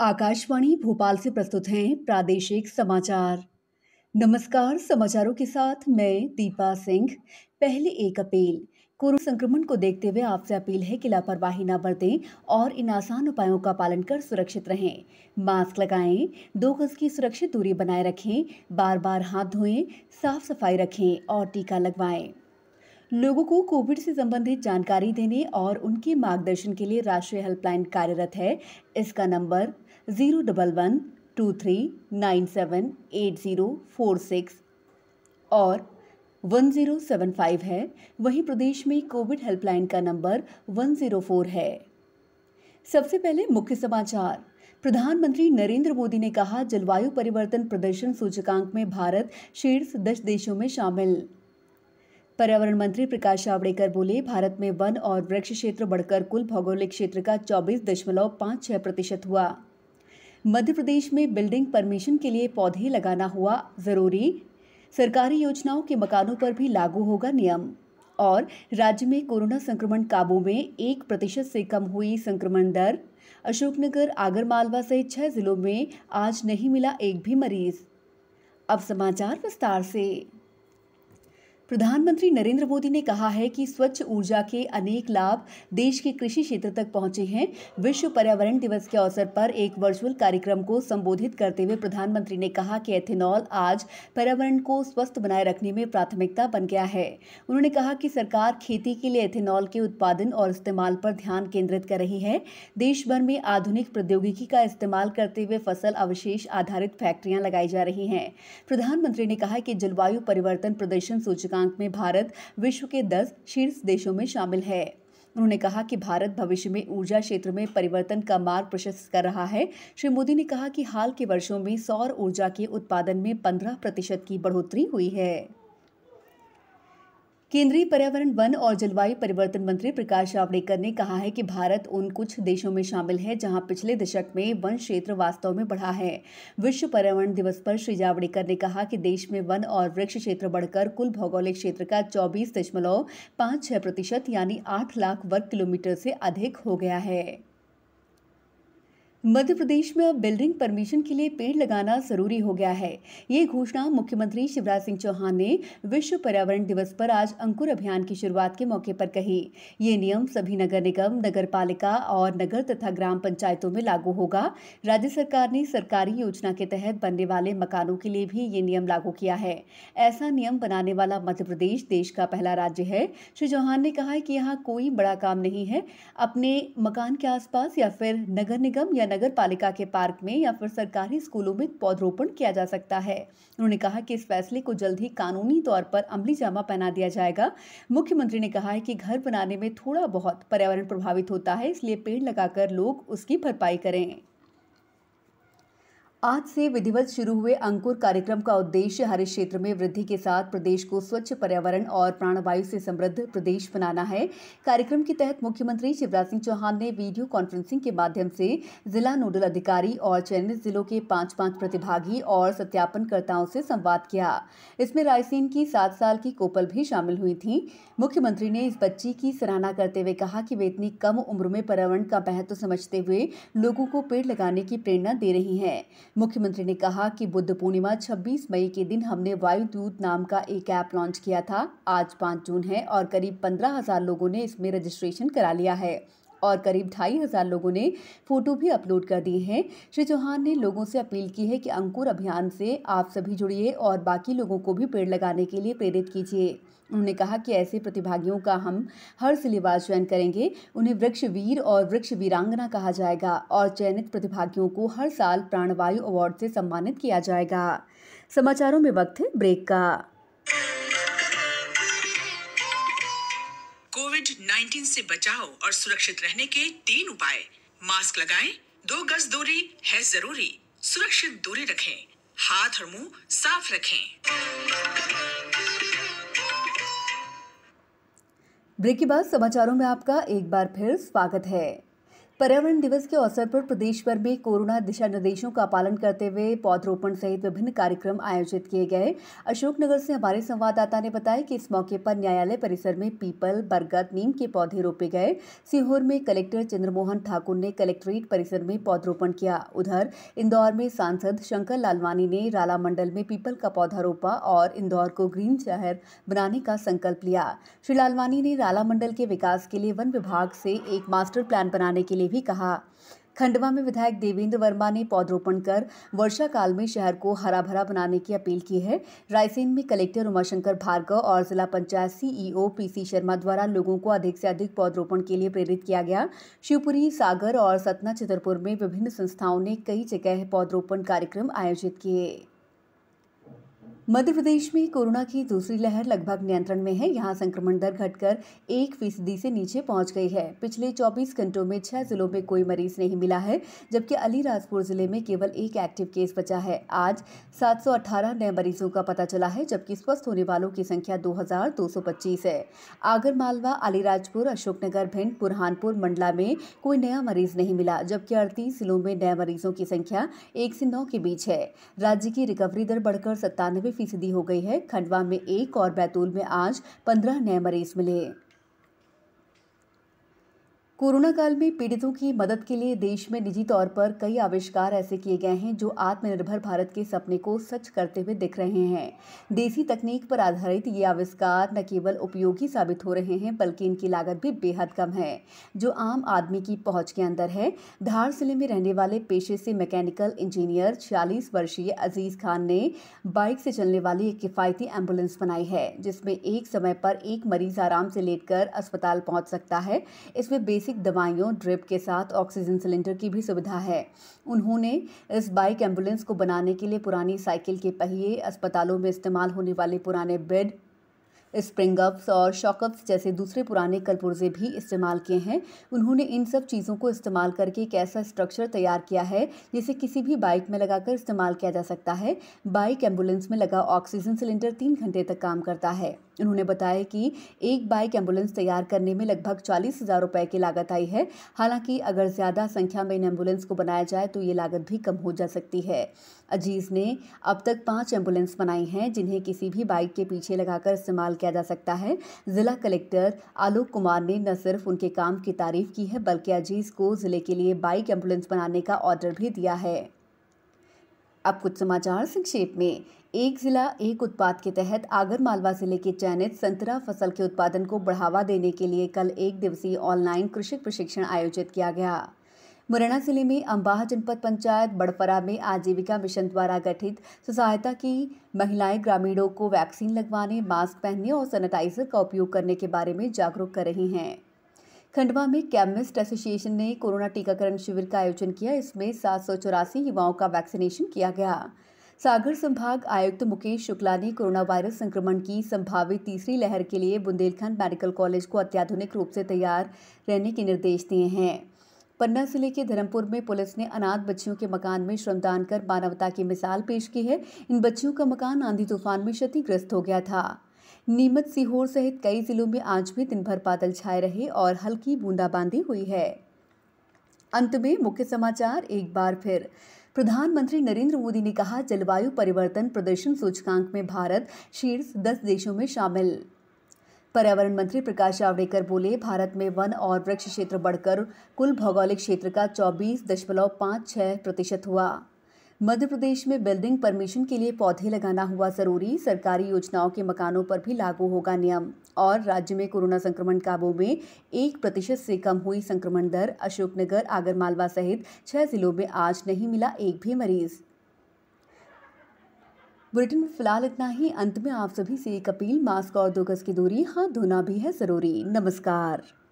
आकाशवाणी भोपाल से प्रस्तुत हैं प्रादेशिक समाचार नमस्कार समाचारों के साथ मैं दीपा सिंह पहले एक अपील कोरोना संक्रमण को देखते हुए आपसे अपील है कि लापरवाही न बरतें और इन आसान उपायों का पालन कर सुरक्षित रहें मास्क लगाएं दो गज की सुरक्षित दूरी बनाए रखें बार बार हाथ धोएं साफ सफाई रखें और टीका लगवाएं लोगों को कोविड से संबंधित जानकारी देने और उनके मार्गदर्शन के लिए राष्ट्रीय हेल्पलाइन कार्यरत है इसका number zero double one two three nine seven eight zero four six और वन जीरो सेवन फाइव है वहीं प्रदेश में कोविड हेल्पलाइन का नंबर वन जीरो फोर है सबसे पहले मुख्य समाचार प्रधानमंत्री नरेंद्र मोदी ने कहा जलवायु परिवर्तन प्रदर्शन सूचकांक में भारत शीर्ष दस देशों में शामिल पर्यावरण मंत्री प्रकाश जावड़ेकर बोले भारत में वन और वृक्ष क्षेत्र बढ़कर कुल भौगोलिक क्षेत्र का चौबीस दशमलव पाँच छह प्रतिशत हुआ मध्य प्रदेश में बिल्डिंग परमिशन के लिए पौधे लगाना हुआ जरूरी सरकारी योजनाओं के मकानों पर भी लागू होगा नियम और राज्य में कोरोना संक्रमण काबू में एक प्रतिशत से कम हुई संक्रमण दर अशोकनगर आगरमालवा सहित छह जिलों में आज नहीं मिला एक भी मरीज अब समाचार विस्तार से प्रधानमंत्री नरेंद्र मोदी ने कहा है कि स्वच्छ ऊर्जा के अनेक लाभ देश के कृषि क्षेत्र तक पहुंचे हैं विश्व पर्यावरण दिवस के अवसर पर एक वर्चुअल कार्यक्रम को संबोधित करते हुए प्रधानमंत्री ने कहा कि एथेनॉल आज पर्यावरण को स्वस्थ बनाए रखने में प्राथमिकता बन गया है उन्होंने कहा कि सरकार खेती के लिए एथेनॉल के उत्पादन और इस्तेमाल पर ध्यान केंद्रित कर रही है देश भर में आधुनिक प्रौद्योगिकी का इस्तेमाल करते हुए फसल अवशेष आधारित फैक्ट्रियां लगाई जा रही हैं प्रधानमंत्री ने कहा कि जलवायु परिवर्तन प्रदर्शन सूचकांक सूचकांक में भारत विश्व के दस शीर्ष देशों में शामिल है उन्होंने कहा कि भारत भविष्य में ऊर्जा क्षेत्र में परिवर्तन का मार्ग प्रशस्त कर रहा है श्री मोदी ने कहा कि हाल के वर्षों में सौर ऊर्जा के उत्पादन में 15 प्रतिशत की बढ़ोतरी हुई है केंद्रीय पर्यावरण वन और जलवायु परिवर्तन मंत्री प्रकाश जावड़ेकर ने कहा है कि भारत उन कुछ देशों में शामिल है जहां पिछले दशक में वन क्षेत्र वास्तव में बढ़ा है विश्व पर्यावरण दिवस पर श्री जावड़ेकर ने कहा कि देश में वन और वृक्ष क्षेत्र बढ़कर कुल भौगोलिक क्षेत्र का चौबीस दशमलव पांच छह प्रतिशत यानी आठ लाख वर्ग किलोमीटर से अधिक हो गया है मध्य प्रदेश में अब बिल्डिंग परमिशन के लिए पेड़ लगाना जरूरी हो गया है ये घोषणा मुख्यमंत्री शिवराज सिंह चौहान ने विश्व पर्यावरण दिवस पर आज अंकुर अभियान की शुरुआत के मौके पर कही ये नियम सभी नगर निगम नगर पालिका और नगर तथा ग्राम पंचायतों में लागू होगा राज्य सरकार ने सरकारी योजना के तहत बनने वाले मकानों के लिए भी ये नियम लागू किया है ऐसा नियम बनाने वाला मध्य प्रदेश देश का पहला राज्य है श्री चौहान ने कहा कि यहाँ कोई बड़ा काम नहीं है अपने मकान के आसपास या फिर नगर निगम या नगर पालिका के पार्क में या फिर सरकारी स्कूलों में पौधरोपण किया जा सकता है उन्होंने कहा कि इस फैसले को जल्द ही कानूनी तौर पर अमली जामा पहना दिया जाएगा मुख्यमंत्री ने कहा है कि घर बनाने में थोड़ा बहुत पर्यावरण प्रभावित होता है इसलिए पेड़ लगाकर लोग उसकी भरपाई करें आज से विधिवत शुरू हुए अंकुर कार्यक्रम का उद्देश्य हर क्षेत्र में वृद्धि के साथ प्रदेश को स्वच्छ पर्यावरण और प्राणवायु से समृद्ध प्रदेश बनाना है कार्यक्रम के तहत मुख्यमंत्री शिवराज सिंह चौहान ने वीडियो कॉन्फ्रेंसिंग के माध्यम से जिला नोडल अधिकारी और चयनित जिलों के पांच पांच प्रतिभागी और सत्यापनकर्ताओं से संवाद किया इसमें रायसेन की सात साल की कोपल भी शामिल हुई थी मुख्यमंत्री ने इस बच्ची की सराहना करते हुए कहा कि वे इतनी कम उम्र में पर्यावरण का महत्व समझते हुए लोगों को पेड़ लगाने की प्रेरणा दे रही है मुख्यमंत्री ने कहा कि बुद्ध पूर्णिमा 26 मई के दिन हमने वायुदूत नाम का एक ऐप लॉन्च किया था आज 5 जून है और करीब पंद्रह हजार लोगों ने इसमें रजिस्ट्रेशन करा लिया है और करीब ढाई हजार लोगों ने फोटो भी अपलोड कर दिए हैं श्री चौहान ने लोगों से अपील की है कि अंकुर अभियान से आप सभी जुड़िए और बाकी लोगों को भी पेड़ लगाने के लिए प्रेरित कीजिए उन्होंने कहा कि ऐसे प्रतिभागियों का हम हर सिलेवार चयन करेंगे उन्हें वृक्ष वीर और वृक्ष वीरांगना कहा जाएगा और चयनित प्रतिभागियों को हर साल प्राणवायु अवार्ड से सम्मानित किया जाएगा समाचारों में वक्त है ब्रेक का कोविड 19 से बचाव और सुरक्षित रहने के तीन उपाय मास्क लगाएं, दो गज दूरी है जरूरी सुरक्षित दूरी रखें हाथ और मुंह साफ रखें ब्रेक के बाद समाचारों में आपका एक बार फिर स्वागत है पर्यावरण दिवस के अवसर पर प्रदेश भर में कोरोना दिशा निर्देशों का पालन करते हुए पौधरोपण सहित विभिन्न कार्यक्रम आयोजित किए गए अशोकनगर से हमारे संवाददाता ने बताया कि इस मौके पर न्यायालय परिसर में पीपल बरगद नीम के पौधे रोपे गए सीहोर में कलेक्टर चंद्रमोहन ठाकुर ने कलेक्ट्रेट परिसर में पौधरोपण किया उधर इंदौर में सांसद शंकर लालवानी ने राला मंडल में पीपल का पौधा रोपा और इंदौर को ग्रीन शहर बनाने का संकल्प लिया श्री लालवानी ने राला मंडल के विकास के लिए वन विभाग से एक मास्टर प्लान बनाने के लिए भी कहा खंडवा में विधायक देवेंद्र वर्मा ने पौधरोपण कर वर्षा काल में शहर को हरा भरा बनाने की अपील की है रायसेन में कलेक्टर उमाशंकर भार्गव और जिला पंचायत सीईओ पीसी शर्मा द्वारा लोगों को अधिक से अधिक पौधरोपण के लिए प्रेरित किया गया शिवपुरी सागर और सतना छतरपुर में विभिन्न संस्थाओं ने कई जगह पौधरोपण कार्यक्रम आयोजित किए मध्य प्रदेश में कोरोना की दूसरी लहर लगभग नियंत्रण में है यहां संक्रमण दर घटकर एक फीसदी से नीचे पहुंच गई है पिछले 24 घंटों में छह जिलों में कोई मरीज नहीं मिला है जबकि अलीराजपुर जिले में केवल एक एक्टिव केस बचा है आज 718 नए मरीजों का पता चला है जबकि स्वस्थ होने वालों की संख्या दो है आगरमालवा अलीराजपुर अशोकनगर भिंड बुरहानपुर मंडला में कोई नया मरीज नहीं मिला जबकि अड़तीस जिलों में नए मरीजों की संख्या एक से नौ के बीच है राज्य की रिकवरी दर बढ़कर सत्तानवे फीसदी हो गई है खंडवा में एक और बैतूल में आज पंद्रह नए मरीज मिले कोरोना काल में पीड़ितों की मदद के लिए देश में निजी तौर पर कई आविष्कार ऐसे किए गए हैं जो आत्मनिर्भर भारत के सपने को सच करते हुए दिख रहे हैं देसी तकनीक पर आधारित ये आविष्कार न केवल उपयोगी साबित हो रहे हैं बल्कि इनकी लागत भी बेहद कम है जो आम आदमी की पहुंच के अंदर है धार जिले में रहने वाले पेशे से मैकेनिकल इंजीनियर छियालीस वर्षीय अजीज खान ने बाइक से चलने वाली एक किफायती एम्बुलेंस बनाई है जिसमें एक समय पर एक मरीज आराम से लेटकर अस्पताल पहुंच सकता है इसमें बेसिक बेसिक दवाइयों ड्रिप के साथ ऑक्सीजन सिलेंडर की भी सुविधा है उन्होंने इस बाइक एम्बुलेंस को बनाने के लिए पुरानी साइकिल के पहिए अस्पतालों में इस्तेमाल होने वाले पुराने बेड स्प्रिंग अप्स और शॉकअप्स जैसे दूसरे पुराने कलपुर्जे भी इस्तेमाल किए हैं उन्होंने इन सब चीज़ों को इस्तेमाल करके एक ऐसा स्ट्रक्चर तैयार किया है जिसे किसी भी बाइक में लगाकर इस्तेमाल किया जा सकता है बाइक एम्बुलेंस में लगा ऑक्सीजन सिलेंडर तीन घंटे तक काम करता है उन्होंने बताया कि एक बाइक एम्बुलेंस तैयार करने में लगभग चालीस हजार रुपये की लागत आई है हालांकि अगर ज्यादा संख्या में इन एम्बुलेंस को बनाया जाए तो ये लागत भी कम हो जा सकती है अजीज ने अब तक पांच एम्बुलेंस बनाई हैं जिन्हें किसी भी बाइक के पीछे लगाकर इस्तेमाल किया जा सकता है जिला कलेक्टर आलोक कुमार ने न सिर्फ उनके काम की तारीफ की है बल्कि अजीज को जिले के लिए बाइक एम्बुलेंस बनाने का ऑर्डर भी दिया है अब कुछ समाचार संक्षेप में एक जिला एक उत्पाद के तहत आगर मालवा जिले के चयनित संतरा फसल के उत्पादन को बढ़ावा देने के लिए कल एक दिवसीय ऑनलाइन कृषक प्रशिक्षण आयोजित किया गया मुरैना जिले में अम्बाह जनपद पंचायत बड़परा में आजीविका मिशन द्वारा गठित सहायता की महिलाएं ग्रामीणों को वैक्सीन लगवाने मास्क पहनने और सैनिटाइजर का उपयोग करने के बारे में जागरूक कर रही हैं खंडवा में केमिस्ट एसोसिएशन ने कोरोना टीकाकरण शिविर का आयोजन किया इसमें सात युवाओं का वैक्सीनेशन किया गया सागर संभाग आयुक्त मुकेश शुक्ला ने कोरोना वायरस संक्रमण की संभावित तीसरी लहर के लिए बुंदेलखंड मेडिकल कॉलेज को अत्याधुनिक रूप से तैयार रहने के निर्देश दिए हैं पन्ना जिले के धर्मपुर में पुलिस ने अनाथ बच्चियों के मकान में श्रमदान कर मानवता की मिसाल पेश की है इन बच्चियों का मकान आंधी तूफान में क्षतिग्रस्त हो गया था नीमच सीहोर सहित कई जिलों में आज भी दिन भर बादल छाए रहे और हल्की बूंदाबांदी हुई है अंत में मुख्य समाचार एक बार फिर प्रधानमंत्री नरेंद्र मोदी ने कहा जलवायु परिवर्तन प्रदर्शन सूचकांक में भारत शीर्ष दस देशों में शामिल पर्यावरण मंत्री प्रकाश जावड़ेकर बोले भारत में वन और वृक्ष क्षेत्र बढ़कर कुल भौगोलिक क्षेत्र का चौबीस दशमलव पाँच छह प्रतिशत हुआ मध्य प्रदेश में बिल्डिंग परमिशन के लिए पौधे लगाना हुआ जरूरी सरकारी योजनाओं के मकानों पर भी लागू होगा नियम और राज्य में कोरोना संक्रमण काबू में एक प्रतिशत से कम हुई संक्रमण दर अशोकनगर आगरमालवा सहित छह जिलों में आज नहीं मिला एक भी मरीज बुलेटिन में फिलहाल इतना ही अंत में आप सभी से एक अपील मास्क और दो गज की दूरी हाथ धोना भी है जरूरी नमस्कार